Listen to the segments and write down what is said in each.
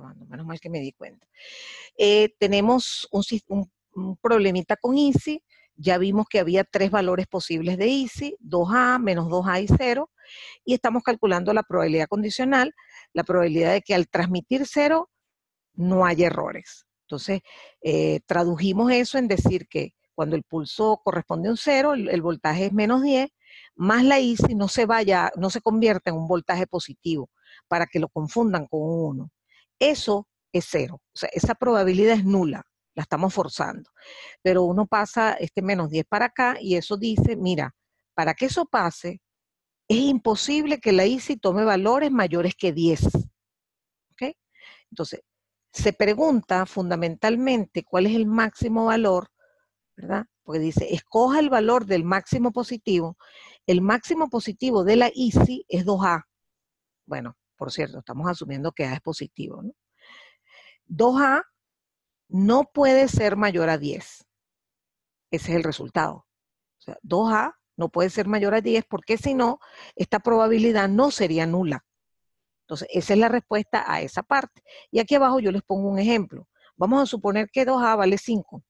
menos mal que me di cuenta. Eh, tenemos un, problemita con ICI, ya vimos que había tres valores posibles de ICI, 2A, menos 2A y 0, y estamos calculando la probabilidad condicional, la probabilidad de que al transmitir 0 no haya errores. Entonces, eh, tradujimos eso en decir que cuando el pulso corresponde a un 0, el, voltaje es menos 10, más la ICI no se vaya, no se convierta en un voltaje positivo, para que lo confundan con 1 eso es cero. O sea, esa probabilidad es nula, la estamos forzando. Pero uno pasa este menos 10 para acá y eso dice, mira, para que eso pase, es imposible que la ICI tome valores mayores que 10. ¿Ok? Entonces, se pregunta fundamentalmente cuál es el máximo valor, ¿verdad? Porque dice, escoja el valor del máximo positivo. El máximo positivo de la ICI es 2A. Bueno, por cierto, estamos asumiendo que A es positivo, 2 2A no puede ser mayor a 10. Ese es el resultado. O sea, 2A no puede ser mayor a 10 porque si no, esta probabilidad no sería nula. Entonces, esa es la respuesta a esa parte. Y aquí abajo yo les pongo un ejemplo. Vamos a suponer que 2A vale 5.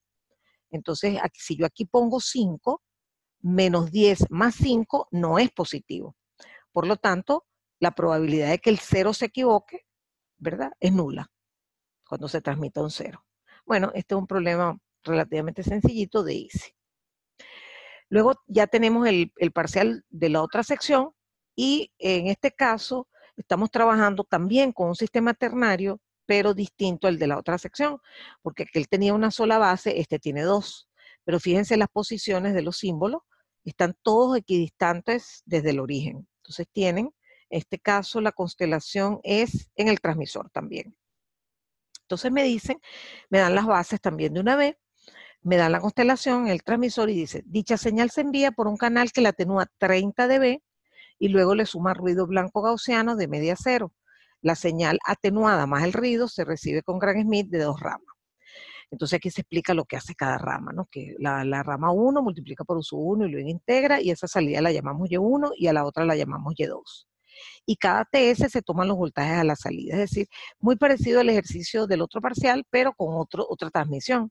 Entonces, aquí, si yo aquí pongo 5, menos 10 más 5 no es positivo. Por lo tanto, la probabilidad de que el cero se equivoque, ¿verdad? Es nula cuando se transmite un cero. Bueno, este es un problema relativamente sencillito de ICE. Luego ya tenemos el, el, parcial de la otra sección y en este caso estamos trabajando también con un sistema ternario, pero distinto al de la otra sección, porque aquel tenía una sola base, este tiene dos. Pero fíjense las posiciones de los símbolos, están todos equidistantes desde el origen. Entonces tienen en este caso, la constelación es en el transmisor también. Entonces me dicen, me dan las bases también de una vez, me dan la constelación, en el transmisor y dice, dicha señal se envía por un canal que la atenúa 30 dB y luego le suma ruido blanco gaussiano de media cero. La señal atenuada más el ruido se recibe con Gran Smith de dos ramas. Entonces aquí se explica lo que hace cada rama, ¿no? Que la, rama 1 multiplica por su 1 y luego integra y esa salida la llamamos Y1 y a la otra la llamamos Y2 y cada TS se toman los voltajes a la salida. Es decir, muy parecido al ejercicio del otro parcial, pero con otra transmisión.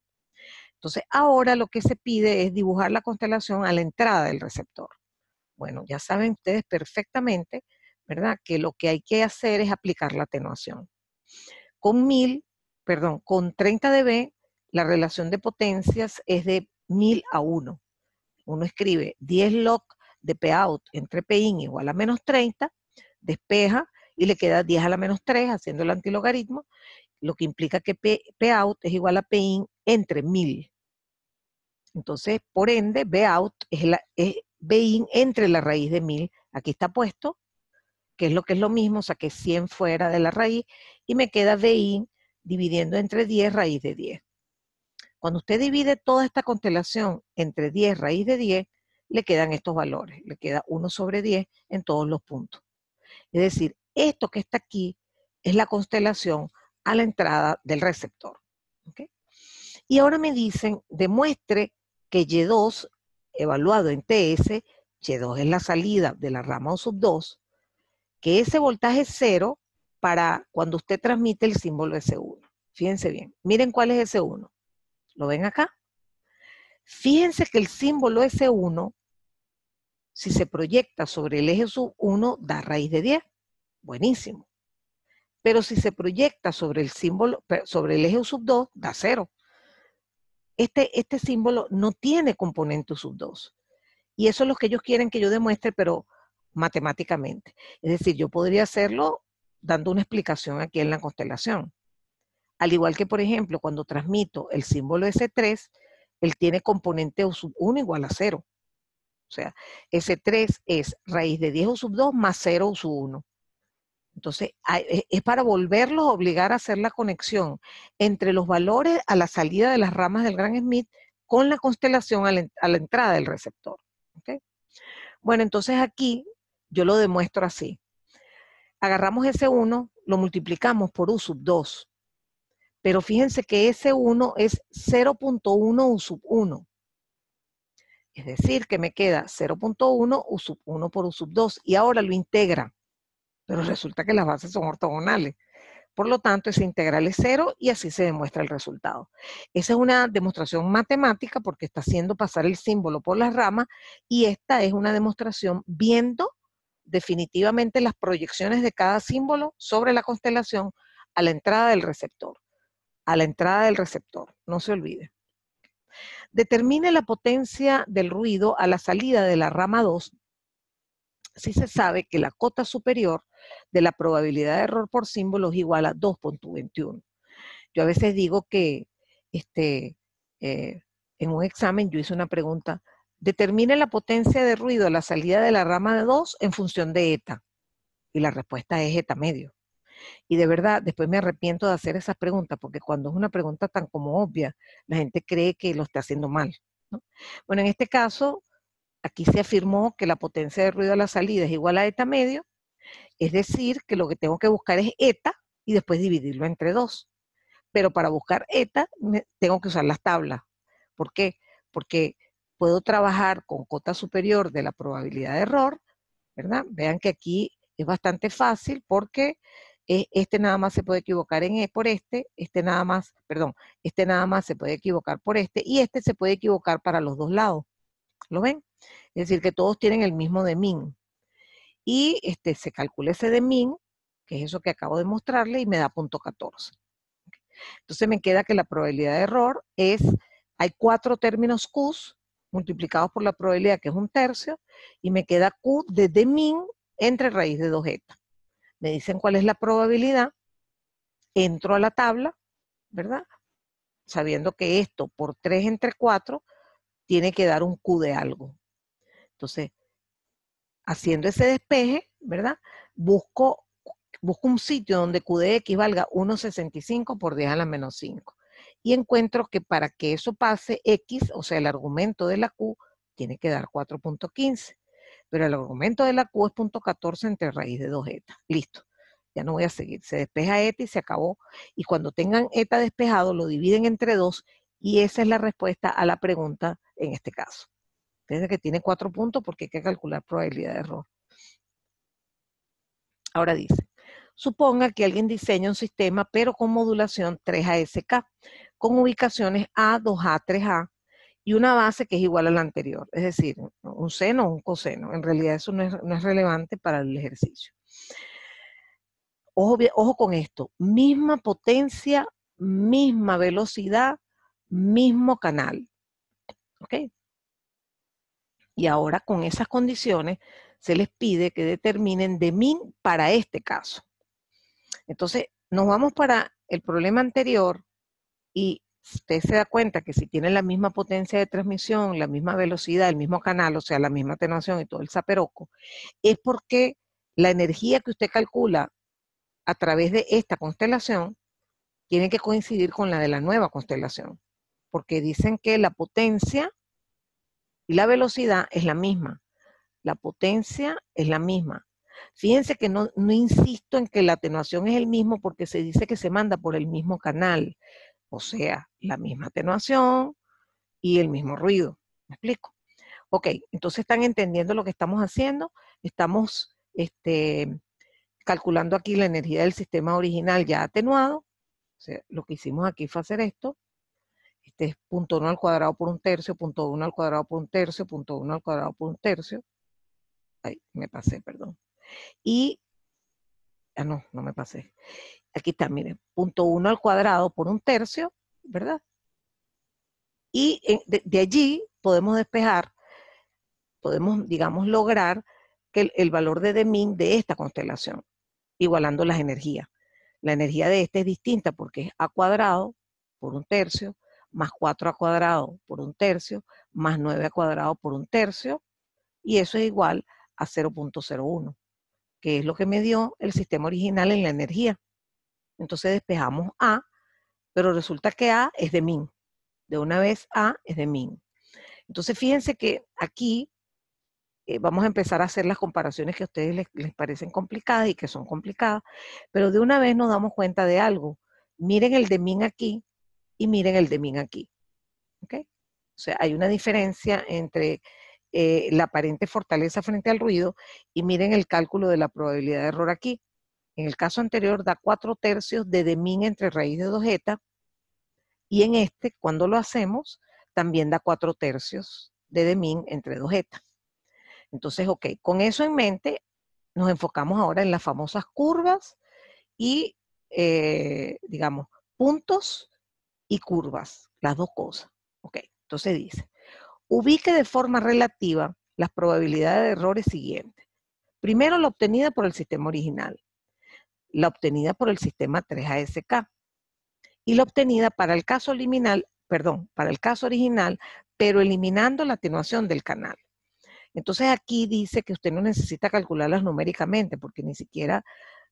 Entonces, ahora lo que se pide es dibujar la constelación a la entrada del receptor. Bueno, ya saben ustedes perfectamente, ¿verdad? Que lo que hay que hacer es aplicar la atenuación. Con 1000, perdón, con 30 dB, la relación de potencias es de 1000 a 1. Uno escribe 10 log de P out entre Pin igual a menos 30 despeja y le queda 10 a la menos 3 haciendo el antilogaritmo, lo que implica que P, out es igual a P in entre 1000. Entonces, por ende, B out es, la, es in entre la raíz de 1000. Aquí está puesto, que es lo que es lo mismo, saqué 100 fuera de la raíz y me queda B in dividiendo entre 10 raíz de 10. Cuando usted divide toda esta constelación entre 10 raíz de 10, le quedan estos valores. Le queda 1 sobre 10 en todos los puntos. Es decir, esto que está aquí es la constelación a la entrada del receptor. Y ahora me dicen, demuestre que Y2, evaluado en TS, Y2 es la salida de la rama o sub 2, que ese voltaje es cero para cuando usted transmite el símbolo S1. Fíjense bien, miren cuál es S1. ¿Lo ven acá? Fíjense que el símbolo S1 si se proyecta sobre el eje sub 1, da raíz de 10. Buenísimo. Pero si se proyecta sobre el símbolo, sobre el eje sub 2, da 0. Este, este símbolo no tiene componente sub 2. Y eso es lo que ellos quieren que yo demuestre, pero matemáticamente. Es decir, yo podría hacerlo dando una explicación aquí en la constelación. Al igual que, por ejemplo, cuando transmito el símbolo S3, él tiene componente sub 1 igual a 0. O sea, s 3 es raíz de 10 u sub 2 más 0 u 1. Entonces, e, es para volverlos a obligar a hacer la conexión entre los valores a la salida de las ramas del gran Smith con la constelación a la, entrada del receptor. Bueno, entonces aquí yo lo demuestro así. Agarramos s 1, lo multiplicamos por U sub 2. Pero fíjense que s 1 es 0.1 U sub 1. Es decir, que me queda 0.1 U 1 por U sub 2 y ahora lo integra. Pero resulta que las bases son ortogonales. Por lo tanto, esa integral es cero y así se demuestra el resultado. Esa es una demostración matemática porque está haciendo pasar el símbolo por las ramas y esta es una demostración viendo definitivamente las proyecciones de cada símbolo sobre la constelación a la entrada del receptor. A la entrada del receptor, no se olvide determine la potencia del ruido a la salida de la rama 2 si se sabe que la cota superior de la probabilidad de error por símbolo es igual a 2.21. Yo a veces digo que este, eh, en un examen yo hice una pregunta, determine la potencia de ruido a la salida de la rama 2 en función de eta. Y la respuesta es eta medio. Y de verdad, después me arrepiento de hacer esas preguntas, porque cuando es una pregunta tan como obvia, la gente cree que lo está haciendo mal. Bueno, en este caso, aquí se afirmó que la potencia de ruido a la salida es igual a eta medio, es decir, que lo que tengo que buscar es eta y después dividirlo entre dos. Pero para buscar eta tengo que usar las tablas. ¿Por qué? Porque puedo trabajar con cota superior de la probabilidad de error, ¿verdad? Vean que aquí es bastante fácil porque e, este nada más se puede equivocar en, e por este, este nada más, perdón, este nada más se puede equivocar por este y este se puede equivocar para los dos lados. ¿Lo ven? Es decir, que todos tienen el mismo de min. Y este, se calcula ese de min, que es eso que acabo de mostrarle, y me da punto 14. Entonces me queda que la probabilidad de error es, hay cuatro términos Q multiplicados por la probabilidad, que es un tercio, y me queda Q de de min entre raíz de 2 eta me dicen cuál es la probabilidad, entro a la tabla, ¿verdad? Sabiendo que esto por 3 entre 4 tiene que dar un Q de algo. Entonces, haciendo ese despeje, ¿verdad? Busco, busco un sitio donde Q de X valga 1,65 por 10 a la menos 5. Y encuentro que para que eso pase X, o sea, el argumento de la Q, tiene que dar 4.15 pero el argumento de la Q es 14 entre raíz de 2 eta. Listo. Ya no voy a seguir. Se despeja eta y se acabó. Y cuando tengan eta despejado, lo dividen entre 2 y esa es la respuesta a la pregunta en este caso. Desde que tiene 4 puntos porque hay que calcular probabilidad de error. Ahora dice, suponga que alguien diseña un sistema pero con modulación 3ASK, con ubicaciones A, 2A, 3A, y una base que es igual a la anterior, es decir, un seno o un coseno. En realidad eso no es, relevante para el ejercicio. Ojo, ojo con esto, misma potencia, misma velocidad, mismo canal. ¿Ok? Y ahora con esas condiciones se les pide que determinen de min para este caso. Entonces, nos vamos para el problema anterior y usted se da cuenta que si tiene la misma potencia de transmisión, la misma velocidad, el mismo canal, o sea, la misma atenuación y todo el zaperoco, es porque la energía que usted calcula a través de esta constelación tiene que coincidir con la de la nueva constelación, porque dicen que la potencia y la velocidad es la misma. La potencia es la misma. Fíjense que no, no insisto en que la atenuación es el mismo porque se dice que se manda por el mismo canal o sea, la misma atenuación y el mismo ruido. ¿Me explico? Ok, entonces están entendiendo lo que estamos haciendo. Estamos este, calculando aquí la energía del sistema original ya atenuado. O sea, lo que hicimos aquí fue hacer esto. Este es punto 1 al cuadrado por un tercio, punto 1 al cuadrado por un tercio, punto 1 al cuadrado por un tercio. Ahí, me pasé, perdón. Y Ah, no, no me pasé. Aquí está, miren, punto 1 al cuadrado por un tercio, ¿verdad? Y eh, de, allí podemos despejar, podemos, digamos, lograr que el, valor de min de esta constelación, igualando las energías. La energía de esta es distinta porque es A cuadrado por un tercio, más 4 A cuadrado por un tercio, más 9 A cuadrado por un tercio, y eso es igual a 0.01 que es lo que me dio el sistema original en la energía. Entonces despejamos A, pero resulta que A es de min. De una vez A es de min. Entonces fíjense que aquí eh, vamos a empezar a hacer las comparaciones que a ustedes les, parecen complicadas y que son complicadas, pero de una vez nos damos cuenta de algo. Miren el de min aquí y miren el de min aquí. ¿Ok? O sea, hay una diferencia entre eh, la aparente fortaleza frente al ruido y miren el cálculo de la probabilidad de error aquí. En el caso anterior da 4 tercios de de min entre raíz de 2 eta y en este, cuando lo hacemos, también da 4 tercios de de min entre 2 eta. Entonces, ok, con eso en mente, nos enfocamos ahora en las famosas curvas y, eh, digamos, puntos y curvas, las dos cosas. Ok, entonces dice, Ubique de forma relativa las probabilidades de errores siguientes. Primero, la obtenida por el sistema original, la obtenida por el sistema 3ASK y la obtenida para el caso liminal, perdón, para el caso original, pero eliminando la atenuación del canal. Entonces aquí dice que usted no necesita calcularlas numéricamente porque ni siquiera,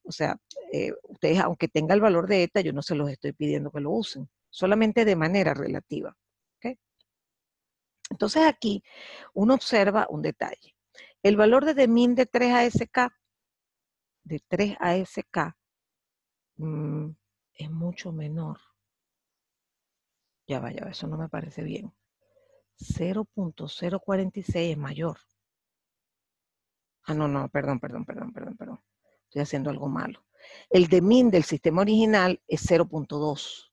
o sea, eh, ustedes aunque tenga el valor de ETA, yo no se los estoy pidiendo que lo usen, solamente de manera relativa. Entonces aquí uno observa un detalle. El valor de Demin de 3ASK, de 3ASK, mm, es mucho menor. Ya vaya, eso no me parece bien. 0.046 es mayor. Ah, no, no, perdón, perdón, perdón, perdón, perdón. Estoy haciendo algo malo. El DEMIN del sistema original es 0.2.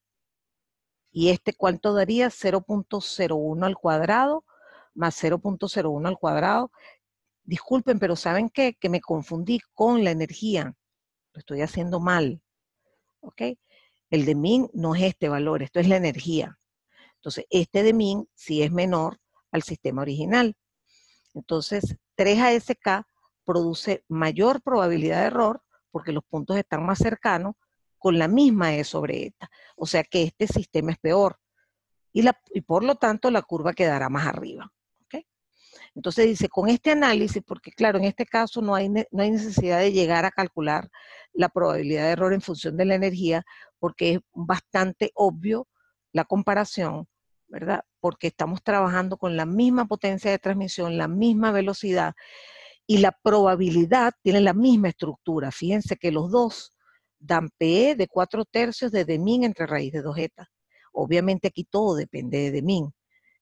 ¿Y este cuánto daría? 0.01 al cuadrado más 0.01 al cuadrado. Disculpen, pero ¿saben qué? Que me confundí con la energía. Lo estoy haciendo mal. ¿Ok? El de min no es este valor, esto es la energía. Entonces, este de min sí es menor al sistema original. Entonces, 3ASK produce mayor probabilidad de error porque los puntos están más cercanos con la misma E sobre eta. O sea que este sistema es peor y, por lo tanto la curva quedará más arriba. Entonces dice, con este análisis, porque claro, en este caso no hay, no hay necesidad de llegar a calcular la probabilidad de error en función de la energía, porque es bastante obvio la comparación, ¿verdad? Porque estamos trabajando con la misma potencia de transmisión, la misma velocidad y la probabilidad tiene la misma estructura. Fíjense que los dos DAMPE de 4 tercios de min entre raíz de 2 ETA. Obviamente aquí todo depende de min.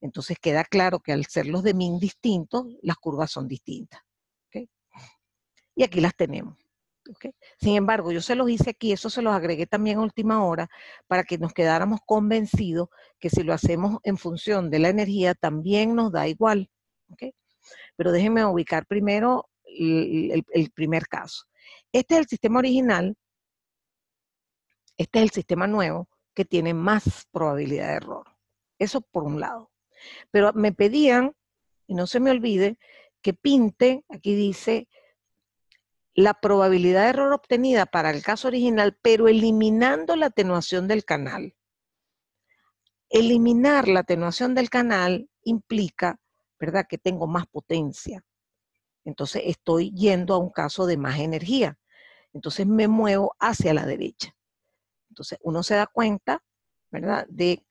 Entonces queda claro que al ser los min distintos, las curvas son distintas. Y aquí las tenemos. Sin embargo, yo se los hice aquí, eso se los agregué también a última hora, para que nos quedáramos convencidos que si lo hacemos en función de la energía, también nos da igual. Pero déjenme ubicar primero el, primer caso. Este es el sistema original este es el sistema nuevo que tiene más probabilidad de error. Eso por un lado. Pero me pedían, y no se me olvide, que pinte, aquí dice, la probabilidad de error obtenida para el caso original, pero eliminando la atenuación del canal. Eliminar la atenuación del canal implica, ¿verdad?, que tengo más potencia. Entonces estoy yendo a un caso de más energía. Entonces me muevo hacia la derecha. Entonces, uno se da cuenta, ¿verdad?, de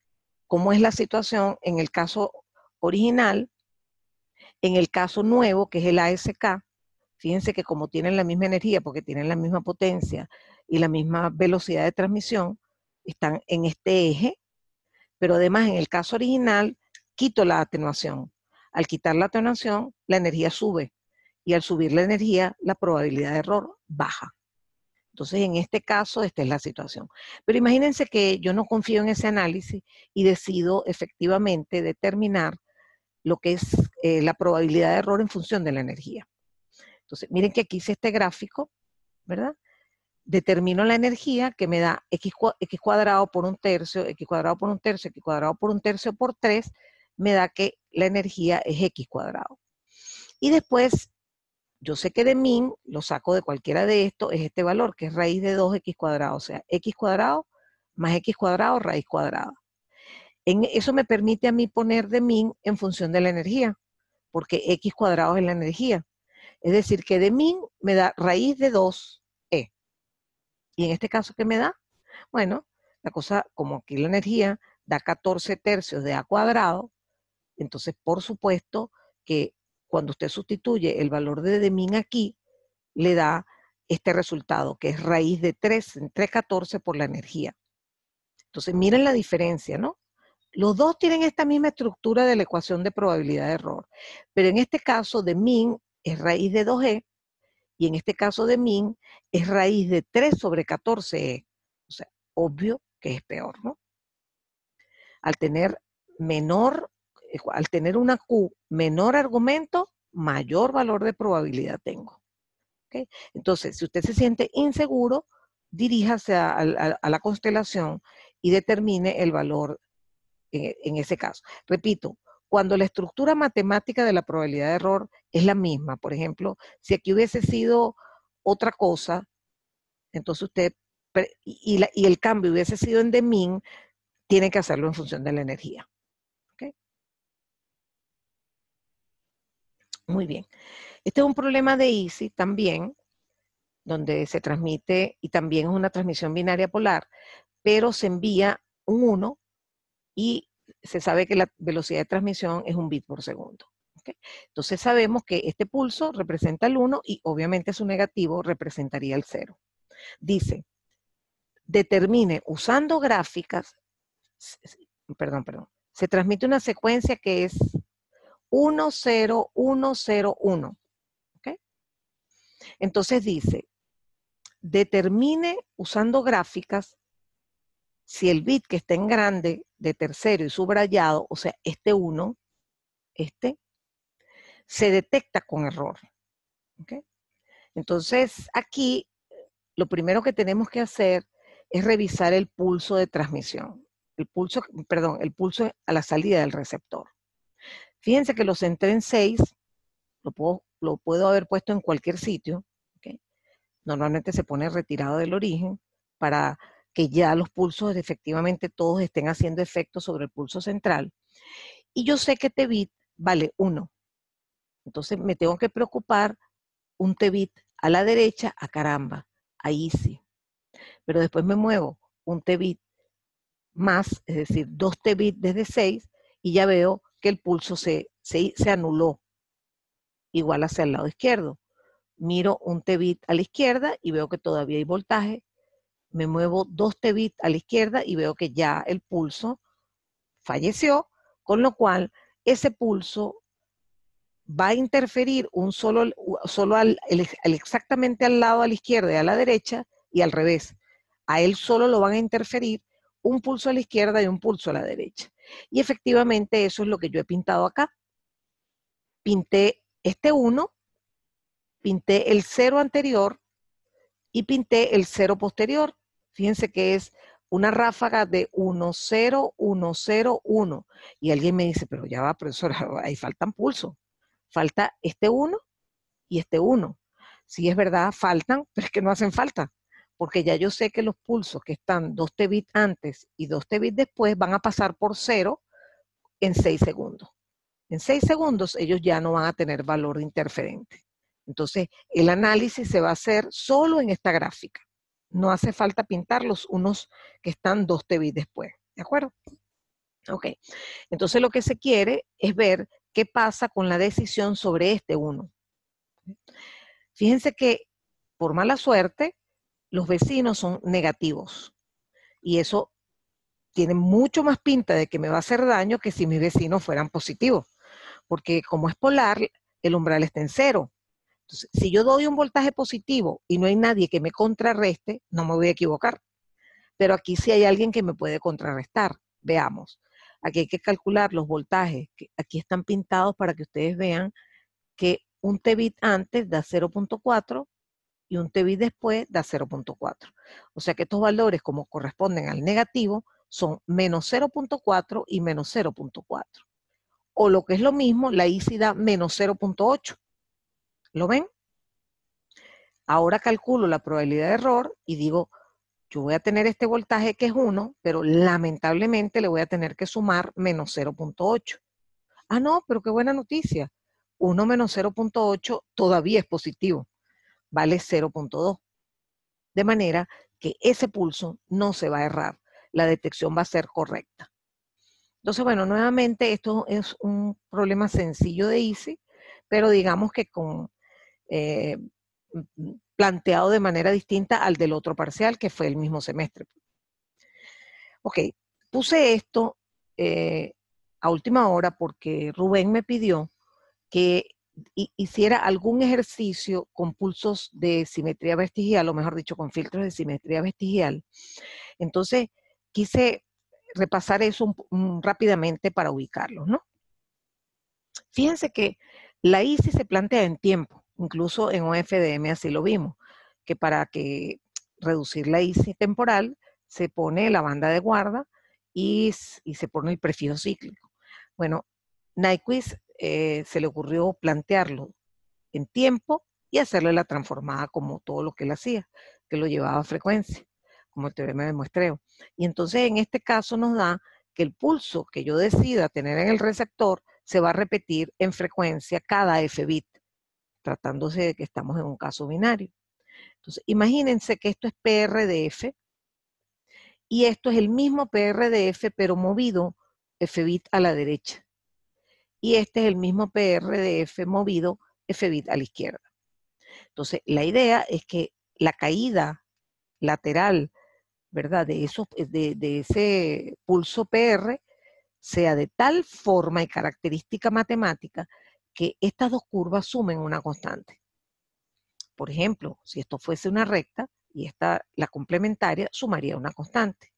cómo es la situación en el caso original, en el caso nuevo, que es el ASK, fíjense que como tienen la misma energía, porque tienen la misma potencia y la misma velocidad de transmisión, están en este eje, pero además en el caso original, quito la atenuación. Al quitar la atenuación, la energía sube y al subir la energía, la probabilidad de error baja. Entonces, en este caso, esta es la situación. Pero imagínense que yo no confío en ese análisis y decido efectivamente determinar lo que es eh, la probabilidad de error en función de la energía. Entonces, miren que aquí hice este gráfico, ¿verdad? Determino la energía que me da x, cuadrado por un tercio, x cuadrado por un tercio, x cuadrado por un tercio por 3, me da que la energía es x cuadrado. Y después yo sé que de min lo saco de cualquiera de estos, es este valor, que es raíz de 2x cuadrado, o sea, x cuadrado más x cuadrado, raíz cuadrada. En, eso me permite a mí poner de min en función de la energía, porque x cuadrado es la energía. Es decir, que de min me da raíz de 2e. Y en este caso, ¿qué me da? Bueno, la cosa, como aquí la energía da 14 tercios de a cuadrado, entonces, por supuesto, que cuando usted sustituye el valor de min aquí, le da este resultado, que es raíz de 3, 14 por la energía. Entonces, miren la diferencia, ¿no? Los dos tienen esta misma estructura de la ecuación de probabilidad de error, pero en este caso de min es raíz de 2e, y en este caso de min es raíz de 3 sobre 14e. E. O sea, obvio que es peor, ¿no? Al tener menor al tener una Q menor argumento, mayor valor de probabilidad tengo. Entonces, si usted se siente inseguro, diríjase a, la constelación y determine el valor eh, en, ese caso. Repito, cuando la estructura matemática de la probabilidad de error es la misma, por ejemplo, si aquí hubiese sido otra cosa, entonces usted, y, y el cambio hubiese sido en de min, tiene que hacerlo en función de la energía. Muy bien. Este es un problema de ISI también, donde se transmite y también es una transmisión binaria polar, pero se envía un 1 y se sabe que la velocidad de transmisión es un bit por segundo. Entonces sabemos que este pulso representa el 1 y obviamente su negativo representaría el 0. Dice, determine usando gráficas, perdón, perdón, se transmite una secuencia que es 10101. ¿okay? Entonces dice, determine usando gráficas si el bit que está en grande de tercero y subrayado, o sea, este 1, este, se detecta con error. Entonces, aquí lo primero que tenemos que hacer es revisar el pulso de transmisión, el pulso, perdón, el pulso a la salida del receptor. Fíjense que los centré en 6, lo puedo, haber puesto en cualquier sitio. Normalmente se pone retirado del origen para que ya los pulsos efectivamente todos estén haciendo efecto sobre el pulso central. Y yo sé que t bit vale 1. Entonces me tengo que preocupar un tebit a la derecha, a ah, caramba, ahí sí. Pero después me muevo un tebit más, es decir, dos bit desde 6 y ya veo el pulso se, anuló, igual hacia el lado izquierdo. Miro un T-bit a la izquierda y veo que todavía hay voltaje. Me muevo dos tebit a la izquierda y veo que ya el pulso falleció, con lo cual ese pulso va a interferir un solo, solo al, exactamente al lado, a la izquierda y a la derecha, y al revés. A él solo lo van a interferir un pulso a la izquierda y un pulso a la derecha. Y efectivamente eso es lo que yo he pintado acá. Pinté este 1, pinté el 0 anterior y pinté el 0 posterior. Fíjense que es una ráfaga de 1, 0, 1, 0, 1. Y alguien me dice, pero ya va, profesora, ahí faltan pulso. Falta este 1 y este 1. Si sí, es verdad, faltan, pero es que no hacen falta porque ya yo sé que los pulsos que están 2 tebit antes y 2 tebit después van a pasar por cero en 6 segundos. En 6 segundos ellos ya no van a tener valor interferente. Entonces, el análisis se va a hacer solo en esta gráfica. No hace falta pintar los unos que están 2 tebit después. ¿De acuerdo? Ok. Entonces, lo que se quiere es ver qué pasa con la decisión sobre este uno. Fíjense que, por mala suerte, los vecinos son negativos. Y eso tiene mucho más pinta de que me va a hacer daño que si mis vecinos fueran positivos. Porque como es polar, el umbral está en cero. Entonces, si yo doy un voltaje positivo y no hay nadie que me contrarreste, no me voy a equivocar. Pero aquí sí hay alguien que me puede contrarrestar. Veamos. Aquí hay que calcular los voltajes. aquí están pintados para que ustedes vean que un tebit antes da 0.4 y un Tb después da 0.4. O sea que estos valores, como corresponden al negativo, son menos 0.4 y menos 0.4. O lo que es lo mismo, la ICI da menos 0.8. ¿Lo ven? Ahora calculo la probabilidad de error y digo, yo voy a tener este voltaje que es 1, pero lamentablemente le voy a tener que sumar menos 0.8. Ah, no, pero qué buena noticia. 1 menos 0.8 todavía es positivo vale 0.2. De manera que ese pulso no se va a errar, la detección va a ser correcta. Entonces, bueno, nuevamente esto es un problema sencillo de ICI, pero digamos que con, eh, planteado de manera distinta al del otro parcial, que fue el mismo semestre. Ok, puse esto eh, a última hora porque Rubén me pidió que hiciera algún ejercicio con pulsos de simetría vestigial, o mejor dicho, con filtros de simetría vestigial. Entonces, quise repasar eso rápidamente para ubicarlos, ¿no? Fíjense que la ISI se plantea en tiempo, incluso en OFDM así lo vimos, que para que reducir la ISI temporal se pone la banda de guarda y, y se pone el prefijo cíclico. Bueno, Nyquist eh, se le ocurrió plantearlo en tiempo y hacerle la transformada como todo lo que él hacía, que lo llevaba a frecuencia, como el teorema de muestreo. Y entonces en este caso nos da que el pulso que yo decida tener en el receptor se va a repetir en frecuencia cada F bit, tratándose de que estamos en un caso binario. Entonces, imagínense que esto es PRDF y esto es el mismo PRDF pero movido F bit a la derecha y este es el mismo PR de F movido, F bit a la izquierda. Entonces, la idea es que la caída lateral, ¿verdad? De, de ese pulso PR sea de tal forma y característica matemática que estas dos curvas sumen una constante. Por ejemplo, si esto fuese una recta y esta la complementaria sumaría una constante.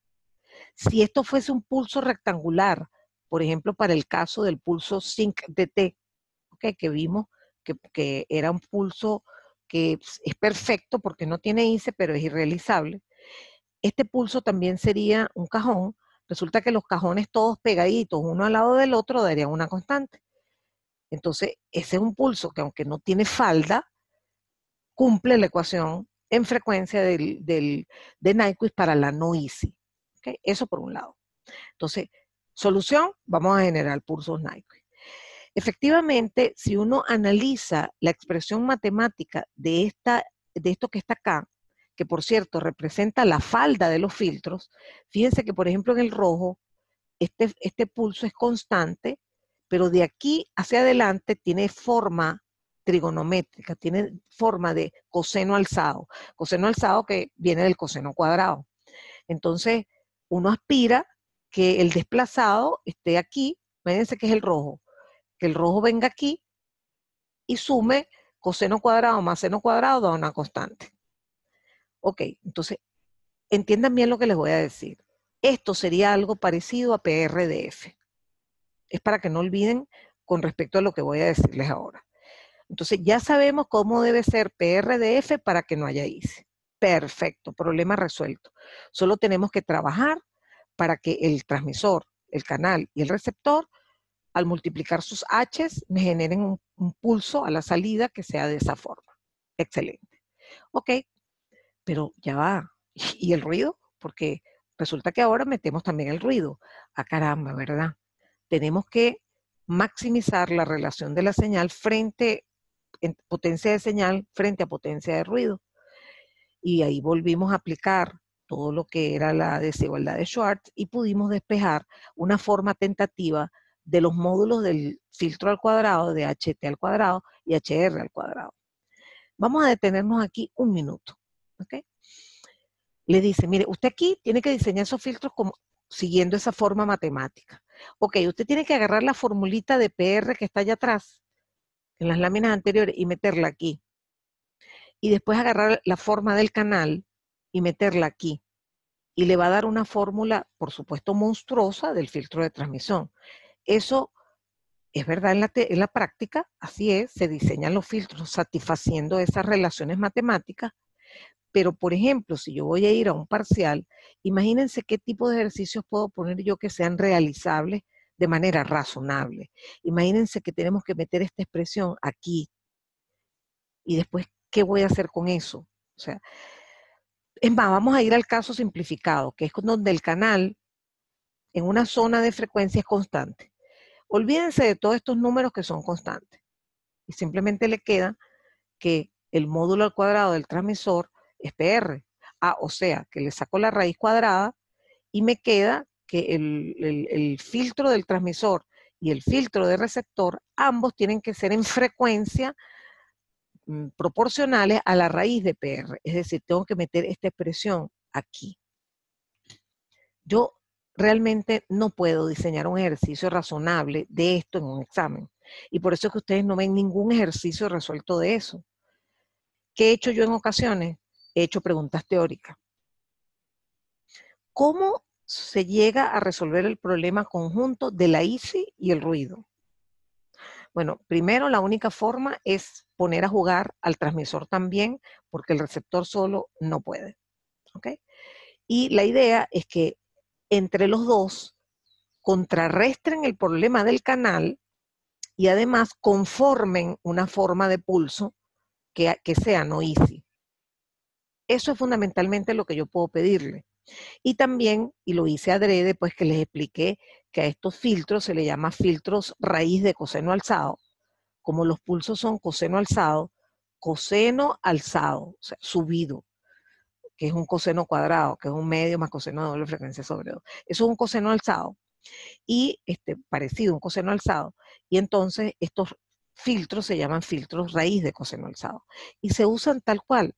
Si esto fuese un pulso rectangular por ejemplo, para el caso del pulso Zinc DT, okay, que vimos que, era un pulso que es perfecto porque no tiene INSE, pero es irrealizable. Este pulso también sería un cajón. Resulta que los cajones todos pegaditos, uno al lado del otro, darían una constante. Entonces, ese es un pulso que aunque no tiene falda, cumple la ecuación en frecuencia de Nyquist para la no ICI. Eso por un lado. Entonces, Solución, vamos a generar pulsos Nyquist. Efectivamente, si uno analiza la expresión matemática de, esta, de esto que está acá, que por cierto representa la falda de los filtros, fíjense que por ejemplo en el rojo, este, este pulso es constante, pero de aquí hacia adelante tiene forma trigonométrica, tiene forma de coseno alzado, coseno alzado que viene del coseno cuadrado. Entonces, uno aspira que el desplazado esté aquí, Fíjense que es el rojo, que el rojo venga aquí y sume coseno cuadrado más seno cuadrado da una constante. Ok, entonces entiendan bien lo que les voy a decir. Esto sería algo parecido a PRDF. Es para que no olviden con respecto a lo que voy a decirles ahora. Entonces ya sabemos cómo debe ser PRDF para que no haya ICE. Perfecto, problema resuelto. Solo tenemos que trabajar para que el transmisor, el canal y el receptor, al multiplicar sus Hs, me generen un, pulso a la salida que sea de esa forma. Excelente. Ok, pero ya va. ¿Y el ruido? Porque resulta que ahora metemos también el ruido. ¡A ah, caramba, ¿verdad? Tenemos que maximizar la relación de la señal frente, potencia de señal frente a potencia de ruido. Y ahí volvimos a aplicar todo lo que era la desigualdad de Schwartz y pudimos despejar una forma tentativa de los módulos del filtro al cuadrado, de HT al cuadrado y HR al cuadrado. Vamos a detenernos aquí un minuto. ¿okay? Le dice, mire, usted aquí tiene que diseñar esos filtros siguiendo esa forma matemática. Ok, usted tiene que agarrar la formulita de PR que está allá atrás, en las láminas anteriores, y meterla aquí. Y después agarrar la forma del canal y meterla aquí. Y le va a dar una fórmula, por supuesto, monstruosa del filtro de transmisión. Eso es verdad en la, en la práctica, así es, se diseñan los filtros satisfaciendo esas relaciones matemáticas, pero por ejemplo, si yo voy a ir a un parcial, imagínense qué tipo de ejercicios puedo poner yo que sean realizables de manera razonable. Imagínense que tenemos que meter esta expresión aquí y después, ¿qué voy a hacer con eso? O sea, es más, vamos a ir al caso simplificado, que es donde el canal en una zona de frecuencia es constante. Olvídense de todos estos números que son constantes. Y simplemente le queda que el módulo al cuadrado del transmisor es PR. Ah, o sea, que le saco la raíz cuadrada y me queda que el, el filtro del transmisor y el filtro de receptor, ambos tienen que ser en frecuencia Mm, proporcionales a la raíz de PR. Es decir, tengo que meter esta expresión aquí. Yo realmente no puedo diseñar un ejercicio razonable de esto en un examen. Y por eso es que ustedes no ven ningún ejercicio resuelto de eso. ¿Qué he hecho yo en ocasiones? He hecho preguntas teóricas. ¿Cómo se llega a resolver el problema conjunto de la ICI y el ruido? Bueno, primero la única forma es poner a jugar al transmisor también, porque el receptor solo no puede. Y la idea es que entre los dos contrarresten el problema del canal y además conformen una forma de pulso que, que sea no easy. Eso es fundamentalmente lo que yo puedo pedirle. Y también, y lo hice adrede, pues que les expliqué que a estos filtros se le llama filtros raíz de coseno alzado, como los pulsos son coseno alzado, coseno alzado, o sea, subido, que es un coseno cuadrado, que es un medio más coseno de doble frecuencia sobre 2. Eso es un coseno alzado y este, parecido un coseno alzado. Y entonces estos filtros se llaman filtros raíz de coseno alzado y se usan tal cual,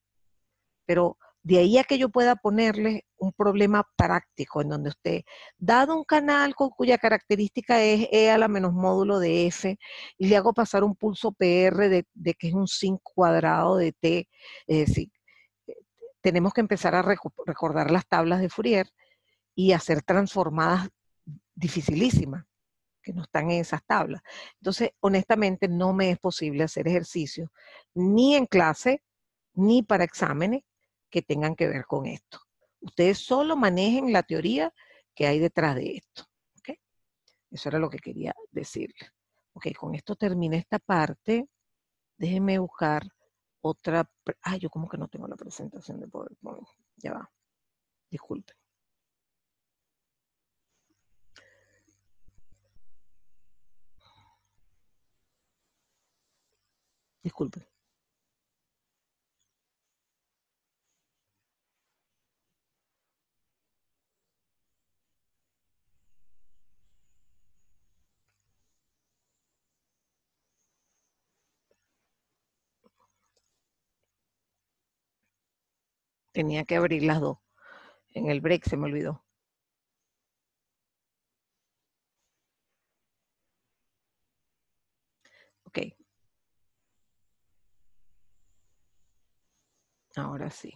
pero de ahí a que yo pueda ponerle un problema práctico en donde usted, dado un canal con, cuya característica es E a la menos módulo de F, y le hago pasar un pulso PR de, que es un sin cuadrado de T, es decir, eh, tenemos que empezar a recordar las tablas de Fourier y hacer transformadas dificilísimas que no están en esas tablas. Entonces, honestamente, no me es posible hacer ejercicio, ni en clase, ni para exámenes, que tengan que ver con esto. Ustedes solo manejen la teoría que hay detrás de esto. Eso era lo que quería decirles. Ok, con esto termina esta parte. Déjenme buscar otra. Ah, yo como que no tengo la presentación de PowerPoint. Ya va. Disculpen. Disculpen. Tenía que abrir las dos. En el break se me olvidó. Ok. Ahora sí.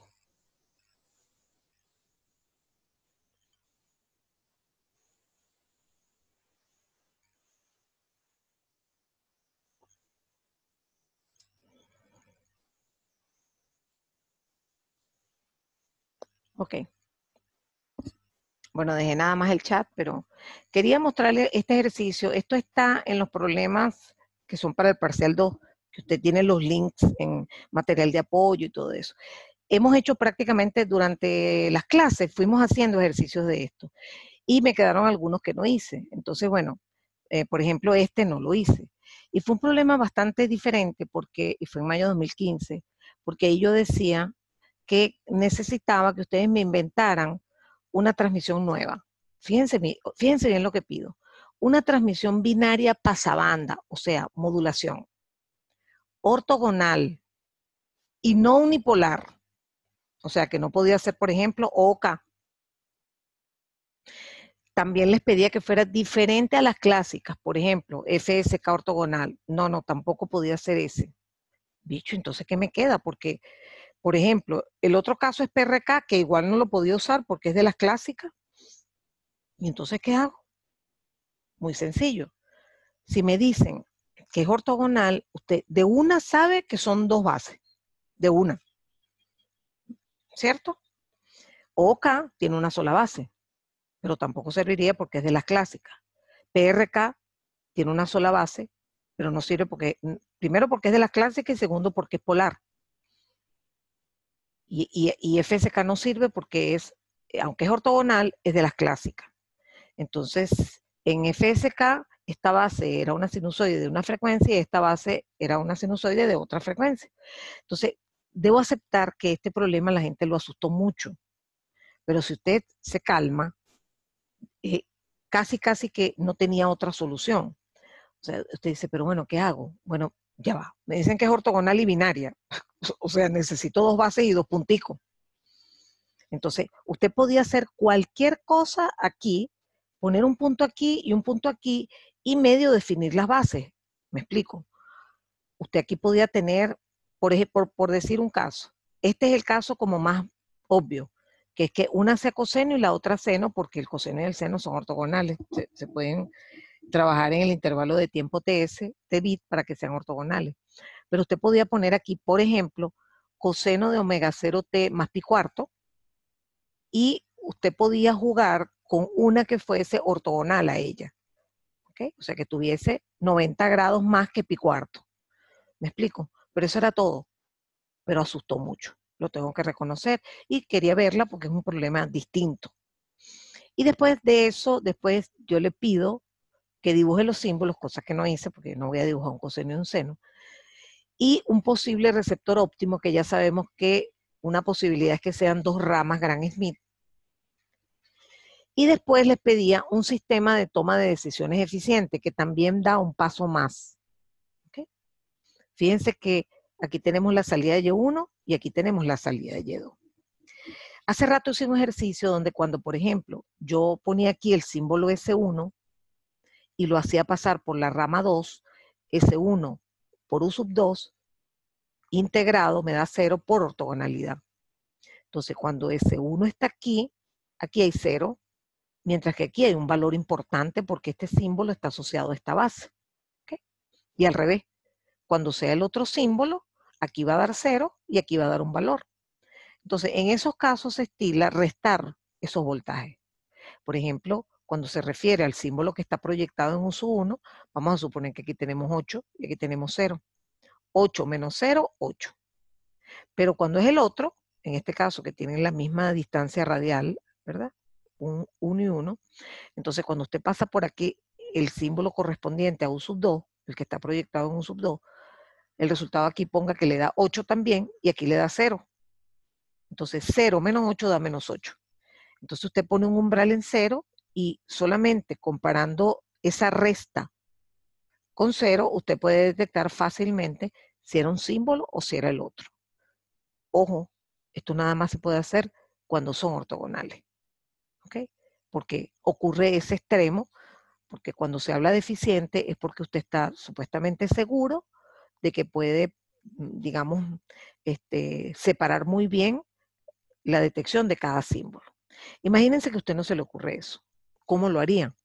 Ok. Bueno, dejé nada más el chat, pero quería mostrarle este ejercicio. Esto está en los problemas que son para el parcial 2, que usted tiene los links en material de apoyo y todo eso. Hemos hecho prácticamente durante las clases, fuimos haciendo ejercicios de esto. Y me quedaron algunos que no hice. Entonces, bueno, eh, por ejemplo, este no lo hice. Y fue un problema bastante diferente porque, y fue en mayo de 2015, porque ahí yo decía que necesitaba que ustedes me inventaran una transmisión nueva. Fíjense, fíjense bien lo que pido. Una transmisión binaria pasabanda, o sea, modulación, ortogonal y no unipolar. O sea, que no podía ser, por ejemplo, OK. También les pedía que fuera diferente a las clásicas, por ejemplo, FSK ortogonal. No, no, tampoco podía ser ese. Bicho, entonces, ¿qué me queda? Porque por ejemplo, el otro caso es PRK, que igual no lo podía usar porque es de las clásicas. ¿Y entonces qué hago? Muy sencillo. Si me dicen que es ortogonal, usted de una sabe que son dos bases, de una. ¿Cierto? OK tiene una sola base, pero tampoco serviría porque es de las clásicas. PRK tiene una sola base, pero no sirve porque, primero porque es de las clásicas y segundo porque es polar. Y, FSK no sirve porque es, eh, aunque es ortogonal, es de las clásicas. Entonces, en FSK esta base era una sinusoide de una frecuencia y esta base era una sinusoide de otra frecuencia. Entonces, debo aceptar que este problema la gente lo asustó mucho. Pero si usted se calma, eh, casi, casi que no tenía otra solución. O sea, usted dice, pero bueno, ¿qué hago? Bueno, ya va, me dicen que es ortogonal y binaria. O sea, necesito dos bases y dos punticos. Entonces, usted podía hacer cualquier cosa aquí, poner un punto aquí y un punto aquí y medio definir las bases. ¿Me explico? Usted aquí podía tener, por, por decir un caso, este es el caso como más obvio, que es que una sea coseno y la otra seno, porque el coseno y el seno son ortogonales, se pueden trabajar en el intervalo de tiempo TS, bit, para que sean ortogonales. Pero usted podía poner aquí, por ejemplo, coseno de omega 0T más pi cuarto, y usted podía jugar con una que fuese ortogonal a ella. ¿Ok? O sea, que tuviese 90 grados más que pi cuarto. ¿Me explico? Pero eso era todo. Pero asustó mucho, lo tengo que reconocer. Y quería verla porque es un problema distinto. Y después de eso, después yo le pido que dibuje los símbolos, cosas que no hice porque no voy a dibujar un coseno y un seno, y un posible receptor óptimo que ya sabemos que una posibilidad es que sean dos ramas Gran Smith. Y después les pedía un sistema de toma de decisiones eficiente que también da un paso más. Fíjense que aquí tenemos la salida de Y1 y aquí tenemos la salida de Y2. Hace rato hice un ejercicio donde cuando, por ejemplo, yo ponía aquí el símbolo S1, y lo hacía pasar por la rama 2, S1 por U sub 2, integrado me da 0 por ortogonalidad. Entonces, cuando S1 está aquí, aquí hay 0, mientras que aquí hay un valor importante porque este símbolo está asociado a esta base. Y al revés, cuando sea el otro símbolo, aquí va a dar 0 y aquí va a dar un valor. Entonces, en esos casos se estila restar esos voltajes. Por ejemplo, cuando se refiere al símbolo que está proyectado en sub 1, vamos a suponer que aquí tenemos 8 y aquí tenemos 0. 8 menos 0, 8. Pero cuando es el otro, en este caso que tienen la misma distancia radial, ¿verdad? 1 y 1. Entonces cuando usted pasa por aquí el símbolo correspondiente a un sub 2, el que está proyectado en un sub 2, el resultado aquí ponga que le da 8 también y aquí le da 0. Entonces 0 menos 8 da menos 8. Entonces usted pone un umbral en 0 y solamente comparando esa resta con cero, usted puede detectar fácilmente si era un símbolo o si era el otro. Ojo, esto nada más se puede hacer cuando son ortogonales. ¿Ok? Porque ocurre ese extremo, porque cuando se habla de es porque usted está supuestamente seguro de que puede, mm, digamos, este, separar muy bien la detección de cada símbolo. Imagínense que a usted no se le ocurre eso. ¿cómo lo harían?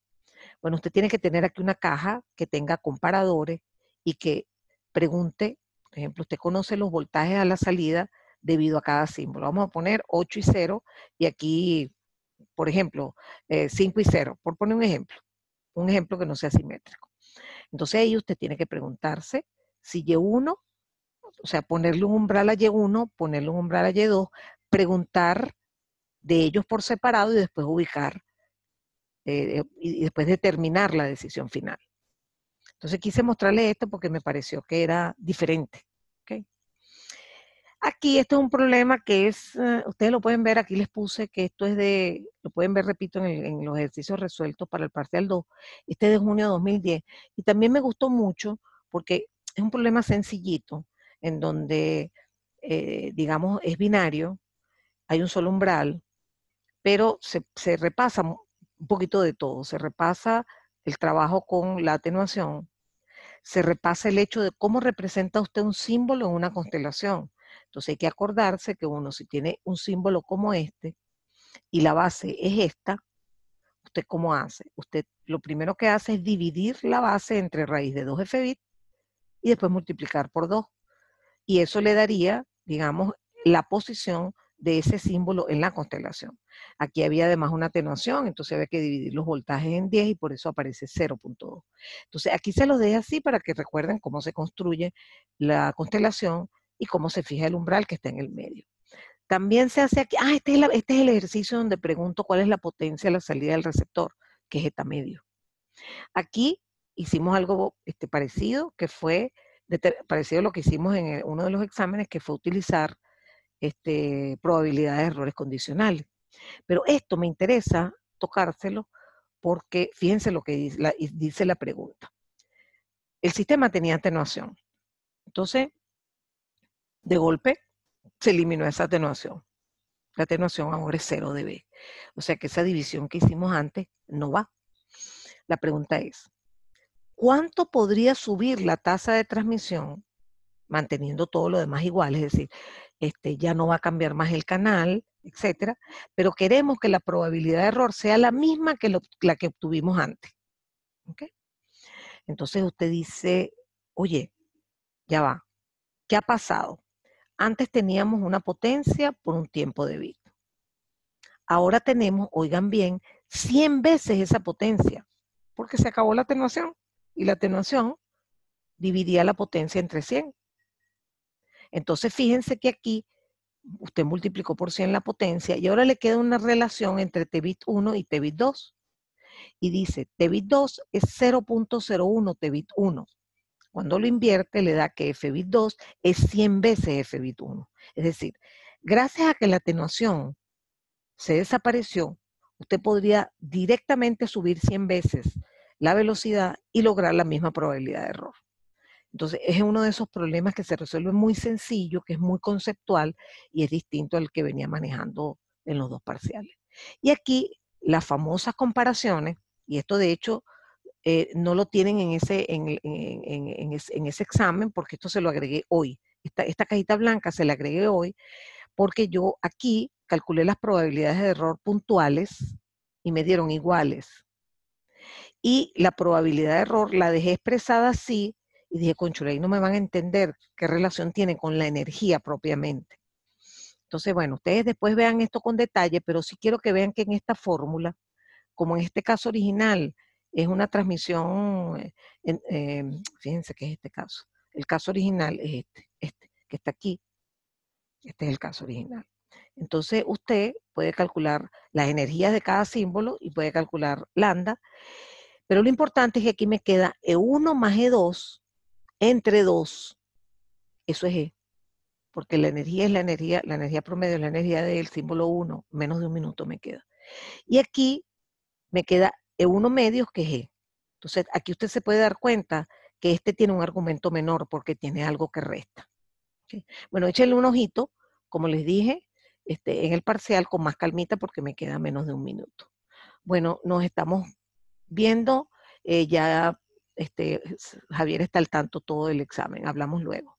Bueno, usted tiene que tener aquí una caja que tenga comparadores y que pregunte, por ejemplo, usted conoce los voltajes a la salida debido a cada símbolo. Vamos a poner 8 y 0 y aquí, por ejemplo, 5 eh, y 0, por poner un ejemplo, un ejemplo que no sea simétrico. Entonces ahí usted tiene que preguntarse si Y1, o sea, ponerle un umbral a Y1, ponerle un umbral a Y2, preguntar de ellos por separado y después ubicar eh, eh, y después de terminar la decisión final. Entonces quise mostrarles esto porque me pareció que era diferente. Aquí esto es un problema que es, eh, ustedes lo pueden ver, aquí les puse que esto es de, lo pueden ver, repito, en, los ejercicios resueltos para el parcial 2, este de junio de 2010. Y también me gustó mucho porque es un problema sencillito, en donde, digamos, es binario, hay un solo umbral, pero se, se repasa un poquito de todo. Se repasa el trabajo con la atenuación, se repasa el hecho de cómo representa usted un símbolo en una constelación. Entonces hay que acordarse que uno si tiene un símbolo como este y la base es esta, ¿usted cómo hace? Usted lo primero que hace es dividir la base entre raíz de 2 fbit y después multiplicar por 2. Y eso le daría, digamos, la posición de ese símbolo en la constelación. Aquí había además una atenuación, entonces había que dividir los voltajes en 10 y por eso aparece 0.2. Entonces aquí se los dejo así para que recuerden cómo se construye la constelación y cómo se fija el umbral que está en el medio. También se hace aquí, ah, este es, este el ejercicio donde pregunto cuál es la potencia de la salida del receptor, que es eta medio. Aquí hicimos algo este, parecido, que fue parecido a lo que hicimos en uno de los exámenes, que fue utilizar este, probabilidad de errores condicionales. Pero esto me interesa tocárselo porque fíjense lo que dice la, pregunta. El sistema tenía atenuación. Entonces, de golpe, se eliminó esa atenuación. La atenuación ahora es 0 dB. O sea que esa división que hicimos antes no va. La pregunta es, ¿cuánto podría subir la tasa de transmisión manteniendo todo lo demás igual? Es decir, este, ya no va a cambiar más el canal, etcétera, pero queremos que la probabilidad de error sea la misma que la que obtuvimos antes. Entonces usted dice, oye, ya va, ¿qué ha pasado? Antes teníamos una potencia por un tiempo de vida. Ahora tenemos, oigan bien, 100 veces esa potencia, porque se acabó la atenuación y la atenuación dividía la potencia entre 100. Entonces, fíjense que aquí usted multiplicó por 100 la potencia y ahora le queda una relación entre Tbit 1 y TBIT 2. Y dice, Tbit 2 es 0.01 Tbit 1. Cuando lo invierte le da que Fbit 2 es 100 veces Fbit 1. Es decir, gracias a que la atenuación se desapareció, usted podría directamente subir 100 veces la velocidad y lograr la misma probabilidad de error. Entonces, es uno de esos problemas que se resuelve muy sencillo, que es muy conceptual y es distinto al que venía manejando en los dos parciales. Y aquí las famosas comparaciones, y esto de hecho eh, no lo tienen en ese, en, examen porque esto se lo agregué hoy. Esta, esta cajita blanca se la agregué hoy porque yo aquí calculé las probabilidades de error puntuales y me dieron iguales. Y la probabilidad de error la dejé expresada así y dije, conchule, ahí no me van a entender qué relación tiene con la energía propiamente. Entonces, bueno, ustedes después vean esto con detalle, pero sí quiero que vean que en esta fórmula, como en este caso original, es una transmisión, eh, em, fíjense que es este caso. El caso original es este, este, que está aquí. Este es el caso original. Entonces, usted puede calcular las energías de cada símbolo y puede calcular lambda. Pero lo importante es que aquí me queda E1 más E2 entre 2, eso es E, porque la energía es la energía, la energía promedio es la energía del símbolo 1, menos de un minuto me queda. Y aquí me queda E1 medios, que es E. Entonces, aquí usted se puede dar cuenta que este tiene un argumento menor porque tiene algo que resta. Bueno, échenle un ojito, como les dije, este, en el parcial con más calmita porque me queda menos de un minuto. Bueno, nos estamos viendo eh, ya este, Javier está al tanto todo el examen. Hablamos luego.